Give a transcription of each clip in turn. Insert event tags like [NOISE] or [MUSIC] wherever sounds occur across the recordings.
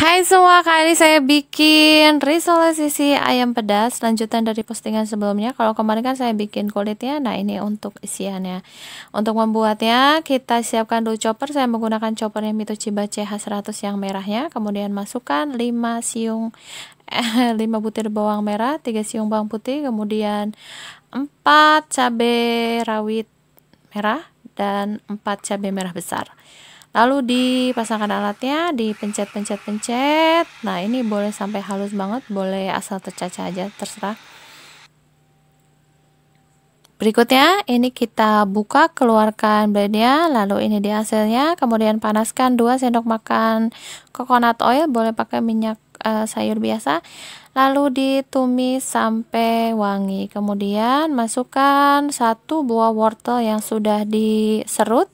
Hai semua, kali ini saya bikin risoles sisi ayam pedas Lanjutan dari postingan sebelumnya Kalau kemarin kan saya bikin kulitnya Nah ini untuk isiannya Untuk membuatnya, kita siapkan dulu chopper Saya menggunakan chopper yang Ciba CH100 yang merahnya Kemudian masukkan 5 siung 5 eh, butir bawang merah, 3 siung bawang putih, kemudian 4 cabai rawit merah dan 4 cabai merah besar lalu dipasangkan alatnya dipencet pencet pencet nah ini boleh sampai halus banget boleh asal tercaca aja terserah berikutnya ini kita buka keluarkan blade lalu ini dia hasilnya kemudian panaskan 2 sendok makan coconut oil boleh pakai minyak e, sayur biasa lalu ditumis sampai wangi kemudian masukkan satu buah wortel yang sudah diserut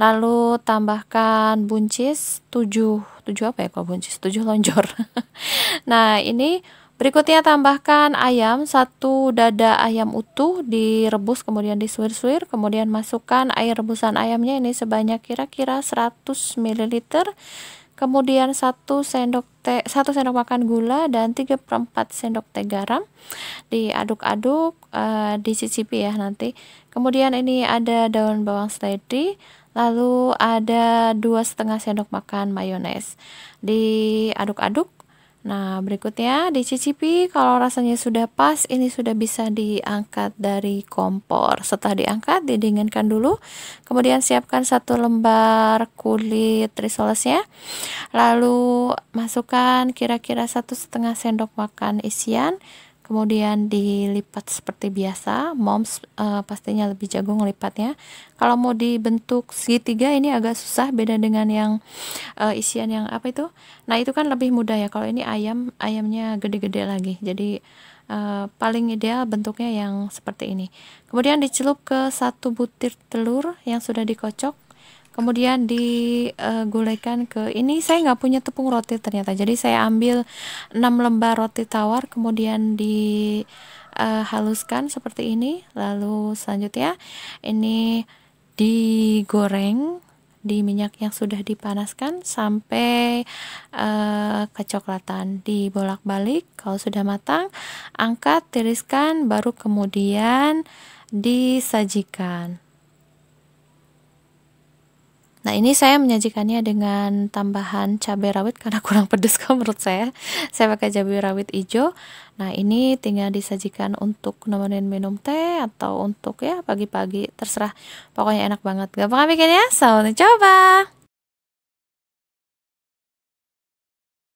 Lalu tambahkan buncis 7, 7 apa ya kalau buncis? 7 lonjor. [LAUGHS] nah, ini berikutnya tambahkan ayam, satu dada ayam utuh direbus kemudian disuir-suir, kemudian masukkan air rebusan ayamnya ini sebanyak kira-kira 100 ml. Kemudian 1 sendok teh 1 sendok makan gula dan 3/4 sendok teh garam diaduk-aduk uh, eh, dicicipi ya nanti. Kemudian ini ada daun bawang seledri Lalu ada dua setengah sendok makan mayones. Diaduk-aduk. Nah, berikutnya dicicipi. Kalau rasanya sudah pas, ini sudah bisa diangkat dari kompor. Setelah diangkat, didinginkan dulu. Kemudian siapkan satu lembar kulit risolesnya. Lalu masukkan kira-kira satu setengah sendok makan isian kemudian dilipat seperti biasa moms uh, pastinya lebih jago ngelipatnya kalau mau dibentuk segitiga ini agak susah beda dengan yang uh, isian yang apa itu nah itu kan lebih mudah ya kalau ini ayam ayamnya gede-gede lagi jadi uh, paling ideal bentuknya yang seperti ini kemudian dicelup ke satu butir telur yang sudah dikocok kemudian digulekan eh, ke ini saya nggak punya tepung roti ternyata jadi saya ambil 6 lembar roti tawar kemudian di eh, haluskan seperti ini lalu selanjutnya ini digoreng di minyak yang sudah dipanaskan sampai uh, kecoklatan dibolak-balik kalau sudah matang angkat tiriskan baru kemudian disajikan Nah, ini saya menyajikannya dengan tambahan cabai rawit karena [LAUGHS] kurang pedes kalau menurut saya. Saya pakai cabai rawit hijau. Nah, ini tinggal disajikan untuk nemenin minum teh atau untuk ya pagi-pagi terserah. Pokoknya enak banget. Gampang bikin ya. So, coba.